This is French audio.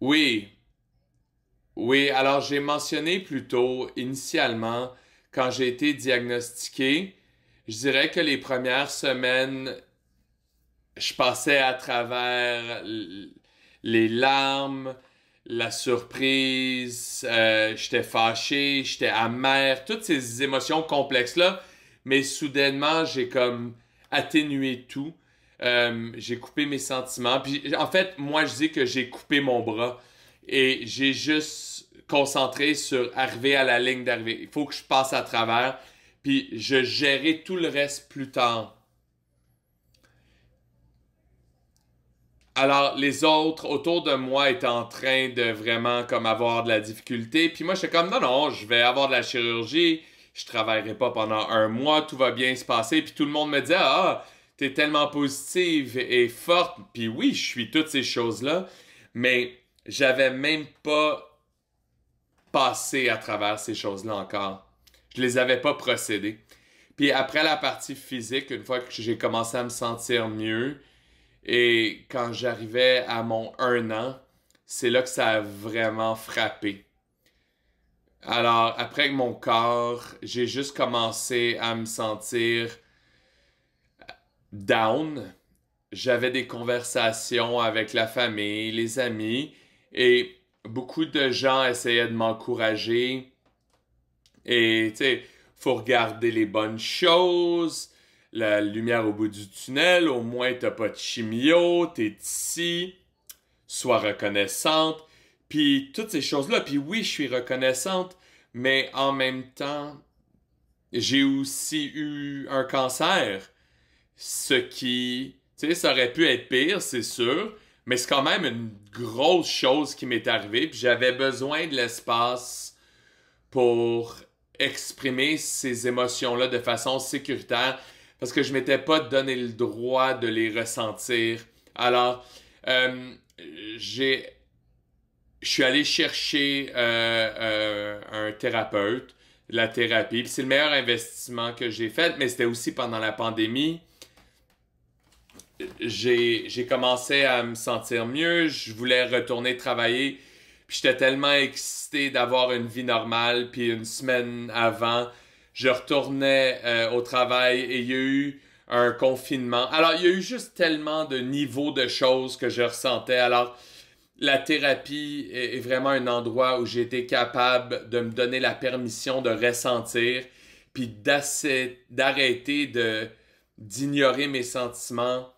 Oui. Oui, alors j'ai mentionné plus tôt, initialement, quand j'ai été diagnostiqué, je dirais que les premières semaines, je passais à travers les larmes, la surprise, euh, j'étais fâché, j'étais amer, toutes ces émotions complexes-là. Mais soudainement, j'ai comme atténué tout. Euh, j'ai coupé mes sentiments. Puis en fait, moi, je dis que j'ai coupé mon bras et j'ai juste concentré sur arriver à la ligne d'arrivée. Il faut que je passe à travers. Puis je gérais tout le reste plus tard. Alors, les autres autour de moi étaient en train de vraiment comme avoir de la difficulté. Puis moi, j'étais comme, non, non, je vais avoir de la chirurgie. Je travaillerai pas pendant un mois. Tout va bien se passer. Puis tout le monde me disait, ah, c'est tellement positive et forte. Puis oui, je suis toutes ces choses-là, mais j'avais même pas passé à travers ces choses-là encore. Je les avais pas procédé. Puis après la partie physique, une fois que j'ai commencé à me sentir mieux, et quand j'arrivais à mon un an, c'est là que ça a vraiment frappé. Alors, après mon corps, j'ai juste commencé à me sentir down, j'avais des conversations avec la famille, les amis, et beaucoup de gens essayaient de m'encourager. Et, tu sais, faut regarder les bonnes choses, la lumière au bout du tunnel, au moins t'as pas de chimio, es ici, sois reconnaissante, puis toutes ces choses-là. Puis oui, je suis reconnaissante, mais en même temps, j'ai aussi eu un cancer ce qui, tu sais, ça aurait pu être pire, c'est sûr, mais c'est quand même une grosse chose qui m'est arrivée, puis j'avais besoin de l'espace pour exprimer ces émotions-là de façon sécuritaire parce que je m'étais pas donné le droit de les ressentir. Alors, euh, j'ai, je suis allé chercher euh, euh, un thérapeute, la thérapie. c'est le meilleur investissement que j'ai fait, mais c'était aussi pendant la pandémie j'ai commencé à me sentir mieux, je voulais retourner travailler, puis j'étais tellement excité d'avoir une vie normale, puis une semaine avant, je retournais euh, au travail et il y a eu un confinement. Alors, il y a eu juste tellement de niveaux de choses que je ressentais. Alors, la thérapie est, vraiment un endroit où j'ai été capable de me donner la permission de ressentir, puis d'arrêter d'ignorer mes sentiments